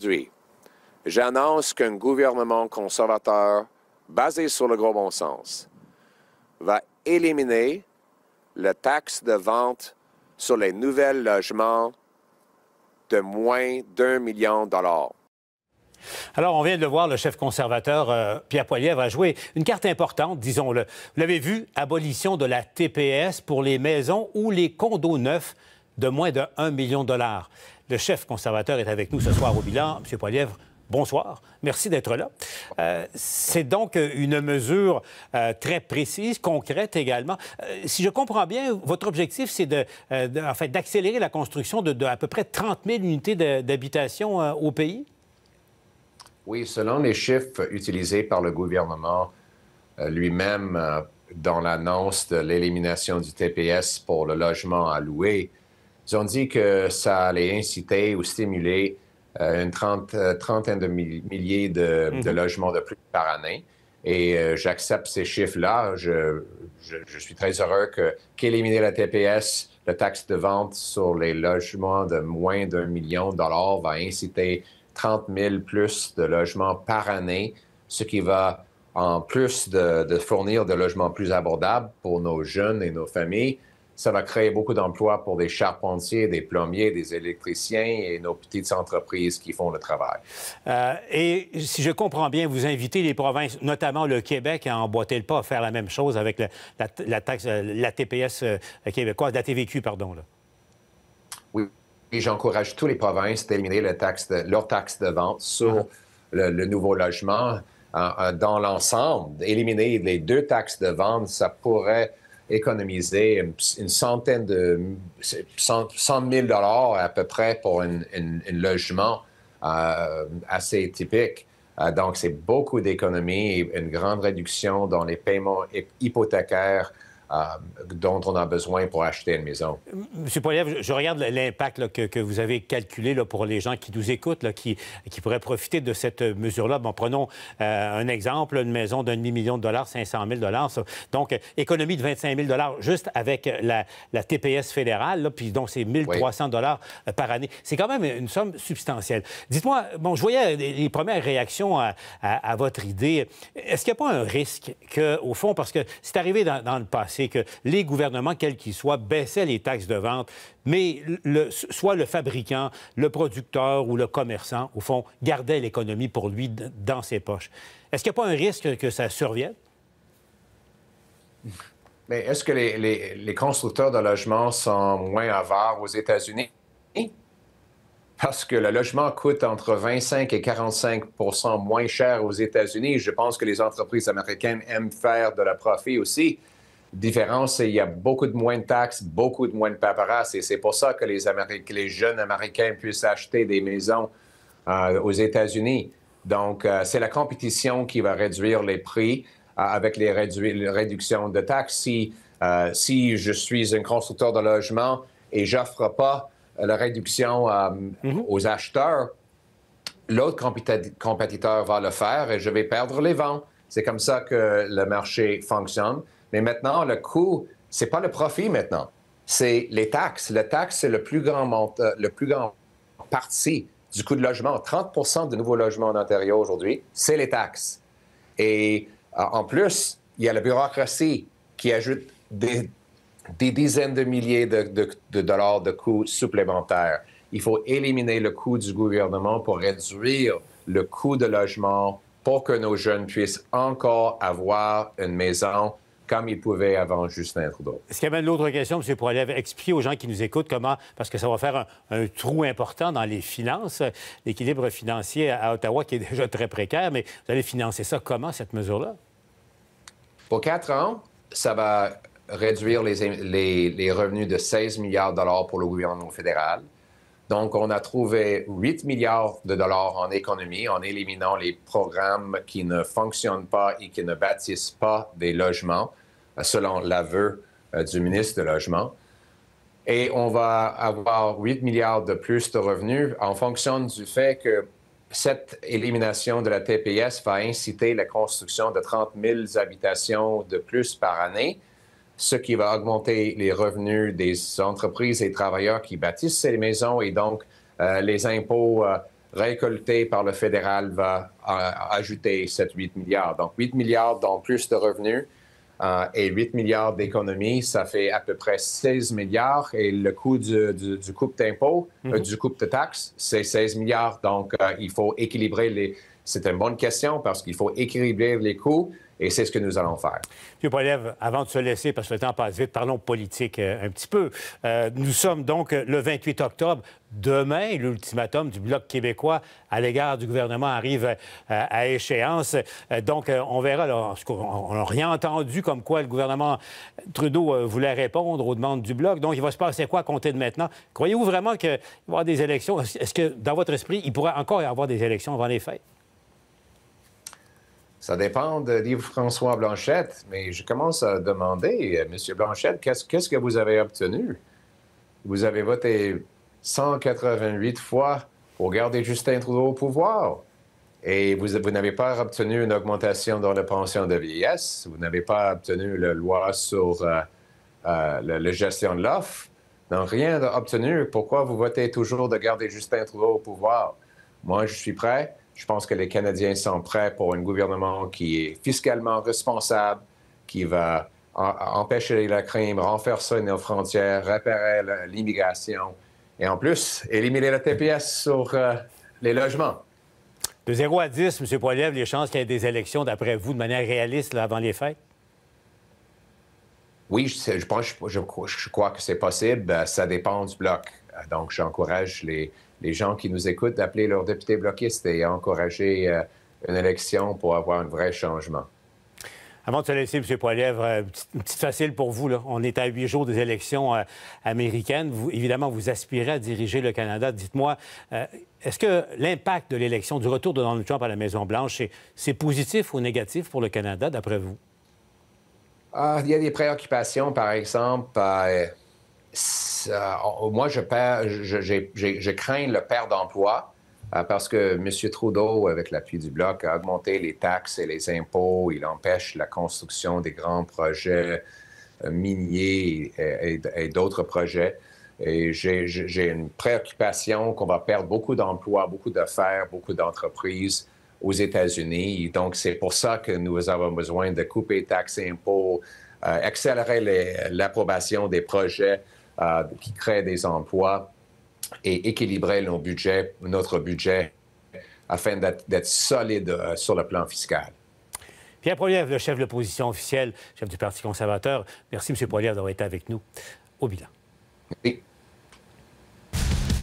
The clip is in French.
aujourd'hui, j'annonce qu'un gouvernement conservateur basé sur le gros bon sens va éliminer la taxe de vente sur les nouveaux logements de moins d'un million de dollars. Alors, on vient de le voir, le chef conservateur euh, Pierre Poilievre a joué une carte importante, disons-le. Vous l'avez vu, abolition de la TPS pour les maisons ou les condos neufs de moins de 1 million de dollars. Le chef conservateur est avec nous ce soir au bilan. Monsieur Poilièvre, bonsoir. Merci d'être là. Euh, c'est donc une mesure euh, très précise, concrète également. Euh, si je comprends bien, votre objectif, c'est de, en fait, d'accélérer la construction de, à peu près 30 000 unités d'habitation au pays? Oui, selon les chiffres utilisés par le gouvernement lui-même dans l'annonce de l'élimination du TPS pour le logement à louer, ils ont dit que ça allait inciter ou stimuler euh, une euh, trentaine de milliers de, mhm. logements de plus par année. Et euh, j'accepte ces chiffres-là. Je, suis très heureux qu'éliminer la TPS, la taxe de vente sur les logements de moins d'un million de dollars, va inciter 30 000 plus de logements par année, ce qui va, en plus de, de fournir des logements plus abordables pour nos jeunes et nos familles, ça va créer beaucoup d'emplois pour des charpentiers, des plombiers, des électriciens et nos petites entreprises qui font le travail. Euh, et si je comprends bien, vous invitez les provinces, notamment le Québec, à emboîter le pas, à faire la même chose avec la, taxe, euh, la TPS euh, québécoise, la TVQ, pardon. Oui, et j'encourage tous les provinces d'éliminer leur taxe de vente sur uh-huh. le, le nouveau logement dans l'ensemble, éliminer les deux taxes de vente, ça pourrait économiser une, centaine de 100 000 dollars à peu près pour un logement euh, assez typique. Euh, donc, c'est beaucoup d'économies, une grande réduction dans les paiements hypothécaires, euh, dont on a besoin pour acheter une maison. Monsieur Poiliev, je regarde l'impact que, vous avez calculé pour les gens qui nous écoutent, qui, qui, pourraient profiter de cette euh, mesure-là. Bon, prenons euh, un exemple, une maison d'un demi-million de dollars, 500 000 dollars. Donc, économie de 25 000 dollars juste avec la, TPS fédérale, puis donc c'est 1 300 dollars par année. C'est quand même une somme substantielle. Dites-moi, bon, je voyais les premières réactions à, votre idée. Est-ce qu'il n'y a pas un risque qu'au fond, parce que c'est arrivé dans le passé, c'est que les gouvernements, quels qu'ils soient, baissaient les taxes de vente, mais soit le fabricant, le producteur ou le commerçant, au fond, gardait l'économie pour lui dans ses poches. Est-ce qu'il n'y a pas un risque que ça survienne? Mais est-ce que les, les, constructeurs de logements sont moins avares aux États-Unis? Parce que le logement coûte entre 25 et 45 moins cher aux États-Unis. Je pense que les entreprises américaines aiment faire de la profit aussi différence, il y a beaucoup de moins de taxes, beaucoup de moins de paperasse. Et c'est pour ça que les, les jeunes Américains puissent acheter des maisons euh, aux États-Unis. Donc, euh, c'est la compétition qui va réduire les prix euh, avec les, réductions de taxes. Si, si je suis un constructeur de logement et j'offre pas la réduction mm-hmm. aux acheteurs, l'autre compétiteur va le faire et je vais perdre les ventes. C'est comme ça que le marché fonctionne. Mais maintenant, le coût, c'est pas le profit maintenant, c'est les taxes. Le taxe, c'est le plus grand mont... Euh, le plus grand partie du coût de logement. 30 de nouveaux logements en Ontario aujourd'hui, c'est les taxes. Et euh, en plus, il y a la bureaucratie qui ajoute des, dizaines de milliers de, dollars de coûts supplémentaires. Il faut éliminer le coût du gouvernement pour réduire le coût de logement pour que nos jeunes puissent encore avoir une maison comme il pouvait avant Justin Trudeau. est Ce qu'il y avait une autre question, M. Poilève, expliquer aux gens qui nous écoutent comment, parce que ça va faire un, trou important dans les finances, l'équilibre financier à Ottawa qui est déjà très précaire, mais vous allez financer ça comment, cette mesure-là? Pour quatre ans, ça va réduire les, les revenus de 16 milliards de dollars pour le gouvernement fédéral, donc, on a trouvé 8 milliards de dollars en économie en éliminant les programmes qui ne fonctionnent pas et qui ne bâtissent pas des logements, selon l'aveu euh, du ministre de Logement. Et on va avoir 8 milliards de plus de revenus en fonction du fait que cette élimination de la TPS va inciter la construction de 30 000 habitations de plus par année ce qui va augmenter les revenus des entreprises et travailleurs qui bâtissent ces maisons et donc euh, les impôts euh, récoltés par le fédéral va euh, ajouter 7-8 milliards. Donc 8 milliards dans plus de revenus et 8 milliards d'économies, ça fait à peu près 16 milliards et le coût du, du, du d'impôts, mhm. du coup de taxes, c'est 16 milliards. Donc il faut équilibrer les c'est une bonne question parce qu'il faut équilibrer les coûts et c'est ce que nous allons faire. M. Poilève, avant de se laisser, parce que le temps passe vite, parlons politique euh, un petit peu. Euh, nous sommes donc le 28 octobre. Demain, l'ultimatum du Bloc québécois à l'égard du gouvernement arrive euh, à échéance. donc, on verra. on n'a rien entendu comme quoi le gouvernement Trudeau voulait répondre aux demandes du Bloc. Donc, il va se passer quoi à compter de maintenant? Croyez-vous vraiment qu'il va y avoir des élections? Est-ce que, dans votre esprit, il pourrait encore y avoir des élections avant les fêtes? Ça dépend de livre François Blanchette, mais je commence à demander, euh, M. Blanchette, qu'est-ce, que vous avez obtenu? Vous avez voté 188 fois pour garder Justin Trudeau au pouvoir. Et vous, n'avez pas obtenu une augmentation dans la pension de vieillesse, vous n'avez pas obtenu la loi sur euh, euh, la, gestion de l'offre, donc rien obtenu. Pourquoi vous votez toujours de garder Justin Trudeau au pouvoir? Moi, je suis prêt je pense que les Canadiens sont prêts pour un gouvernement qui est fiscalement responsable, qui va empêcher la crime, renforcer nos frontières, réparer l'immigration et en plus éliminer la TPS sur euh, les logements. De 0 à 10, M. Poilève, les chances qu'il y ait des élections, d'après vous, de manière réaliste là, avant les fêtes? Oui, je, pense, je crois que c'est possible. Euh, ça dépend du bloc. Euh, donc, j'encourage les, gens qui nous écoutent d'appeler leurs députés bloquistes et encourager euh, une élection pour avoir un vrai changement. Avant de se laisser, M. Poilèvre, euh, une petite facile pour vous. Là. On est à huit jours des élections américaines. Vous, évidemment, vous aspirez à diriger le Canada. Dites-moi, est-ce que l'impact de l'élection, du retour de Donald Trump à la Maison-Blanche, c'est positif ou négatif pour le Canada, d'après vous? Ah, il y a des préoccupations, par exemple moi, je, crains le perte d'emploi euh, parce que M. Trudeau, avec l'appui du Bloc, a augmenté les taxes et les impôts. Il empêche la construction des grands projets euh, miniers et, d'autres projets. Et j'ai une préoccupation qu'on va perdre beaucoup d'emplois, beaucoup d'affaires, beaucoup d'entreprises aux États-Unis. Donc, c'est pour ça que nous avons besoin de couper taxes et impôts, euh, accélérer l'approbation des projets euh, qui créent des emplois et équilibrer nos budgets, notre budget afin d'être solide euh, sur le plan fiscal. Pierre Poilievre, le chef de l'opposition officielle, chef du Parti conservateur. Merci, M. Poilievre, d'avoir été avec nous au bilan.